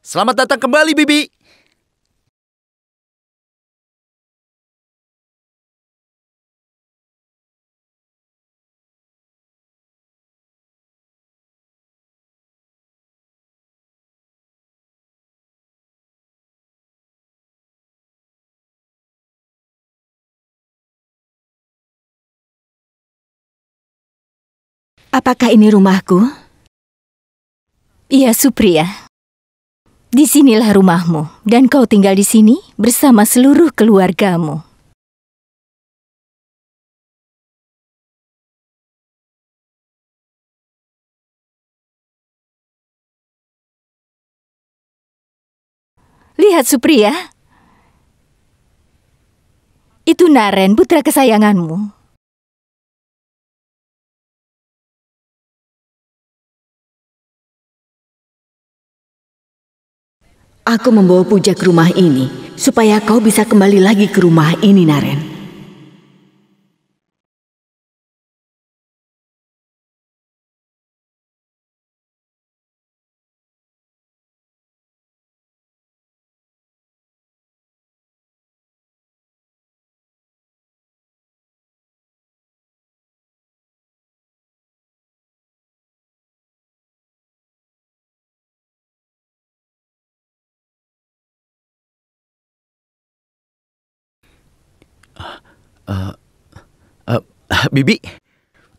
Selamat datang kembali, Bibi. Apakah ini rumahku? Iya, Supriya. Di sinilah rumahmu, dan kau tinggal di sini bersama seluruh keluargamu. Lihat Supriya. Itu Naren, putra kesayanganmu. Aku membawa Puja ke rumah ini supaya kau bisa kembali lagi ke rumah ini, Naren. Uh, uh, Bibi,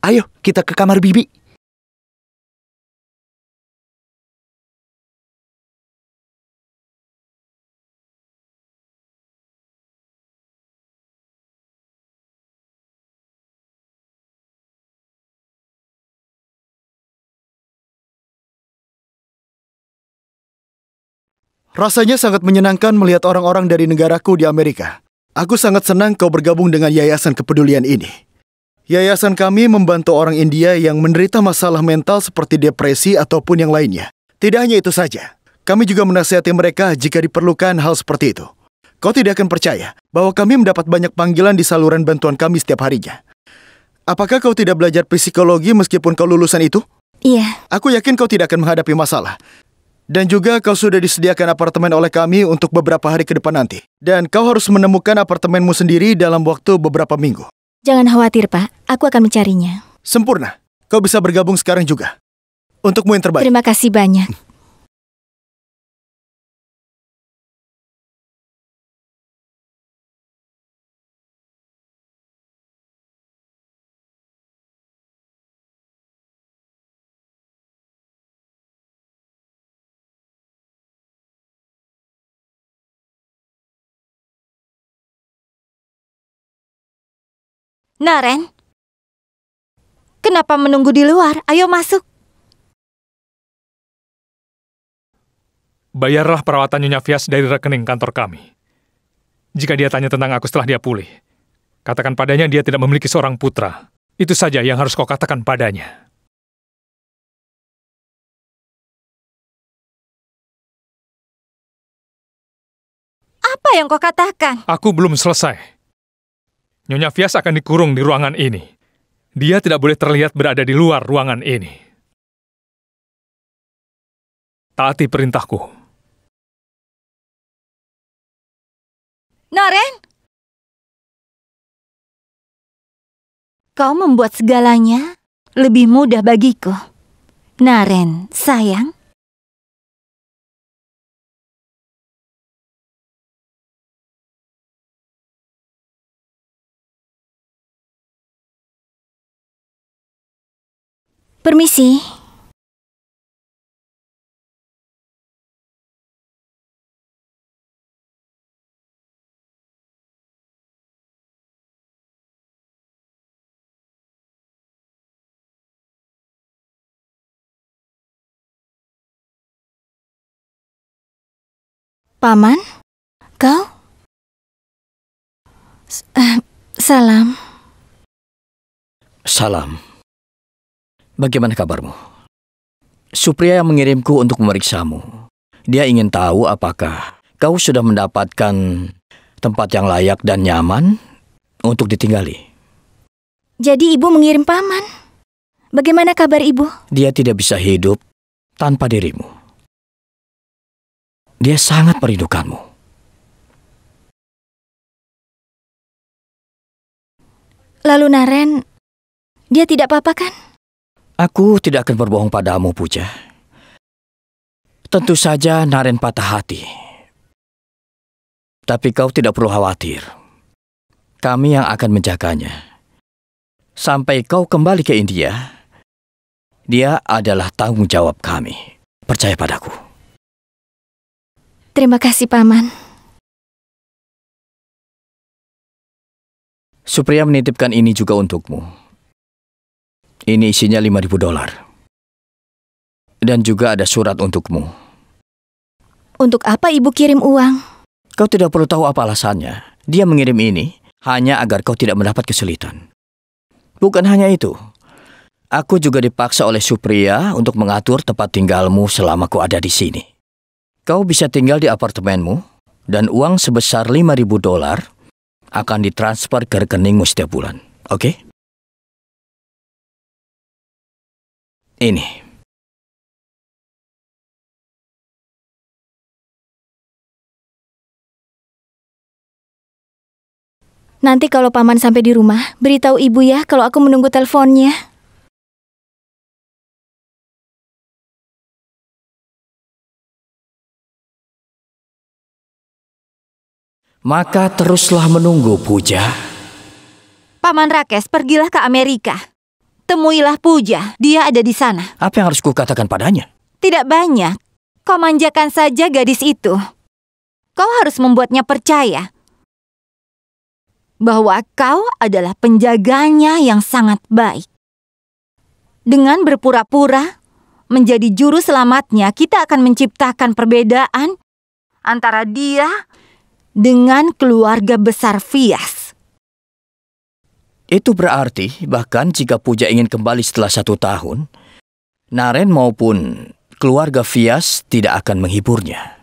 ayo kita ke kamar Bibi. Rasanya sangat menyenangkan melihat orang-orang dari negaraku di Amerika. Aku sangat senang kau bergabung dengan yayasan kepedulian ini. Yayasan kami membantu orang India yang menderita masalah mental seperti depresi ataupun yang lainnya. Tidak hanya itu saja, kami juga menasihati mereka jika diperlukan hal seperti itu. Kau tidak akan percaya bahwa kami mendapat banyak panggilan di saluran bantuan kami setiap harinya. Apakah kau tidak belajar psikologi meskipun kau lulusan itu? Iya. Aku yakin kau tidak akan menghadapi masalah. Dan juga kau sudah disediakan apartemen oleh kami untuk beberapa hari ke depan nanti. Dan kau harus menemukan apartemenmu sendiri dalam waktu beberapa minggu. Jangan khawatir, Pak. Aku akan mencarinya. Sempurna. Kau bisa bergabung sekarang juga. Untukmu yang terbaik. Terima kasih banyak. Naren, kenapa menunggu di luar? Ayo masuk. Bayarlah perawatan Nyonya Fias dari rekening kantor kami. Jika dia tanya tentang aku setelah dia pulih, katakan padanya dia tidak memiliki seorang putra. Itu saja yang harus kau katakan padanya. Apa yang kau katakan? Aku belum selesai. Nyonya Fias akan dikurung di ruangan ini. Dia tidak boleh terlihat berada di luar ruangan ini. Taati perintahku. Noren! Kau membuat segalanya lebih mudah bagiku. Naren, sayang. Permisi. Paman, kau? S uh, salam. Salam. Bagaimana kabarmu? Supriya yang mengirimku untuk memeriksamu. Dia ingin tahu apakah kau sudah mendapatkan tempat yang layak dan nyaman untuk ditinggali. Jadi ibu mengirim paman. Bagaimana kabar ibu? Dia tidak bisa hidup tanpa dirimu. Dia sangat merindukanmu. Lalu Naren, dia tidak apa-apa kan? Aku tidak akan berbohong padamu, Puja. Tentu saja Naren patah hati. Tapi kau tidak perlu khawatir. Kami yang akan menjaganya. Sampai kau kembali ke India, dia adalah tanggung jawab kami. Percaya padaku. Terima kasih, Paman. Supriya menitipkan ini juga untukmu. Ini isinya 5000 dolar. Dan juga ada surat untukmu. Untuk apa ibu kirim uang? Kau tidak perlu tahu apa alasannya. Dia mengirim ini hanya agar kau tidak mendapat kesulitan. Bukan hanya itu. Aku juga dipaksa oleh Supriya untuk mengatur tempat tinggalmu selama ku ada di sini. Kau bisa tinggal di apartemenmu dan uang sebesar 5000 dolar akan ditransfer ke rekeningmu setiap bulan. Oke? Okay? ini. Nanti kalau paman sampai di rumah, beritahu ibu ya kalau aku menunggu teleponnya. Maka teruslah menunggu, Puja. Paman Rakes, pergilah ke Amerika. Temuilah Puja, dia ada di sana. Apa yang harus kukatakan padanya? Tidak banyak. Kau manjakan saja gadis itu. Kau harus membuatnya percaya bahwa kau adalah penjaganya yang sangat baik. Dengan berpura-pura menjadi juru selamatnya, kita akan menciptakan perbedaan antara dia dengan keluarga besar Fias. Itu berarti bahkan jika Puja ingin kembali setelah satu tahun, Naren maupun keluarga Fias tidak akan menghiburnya.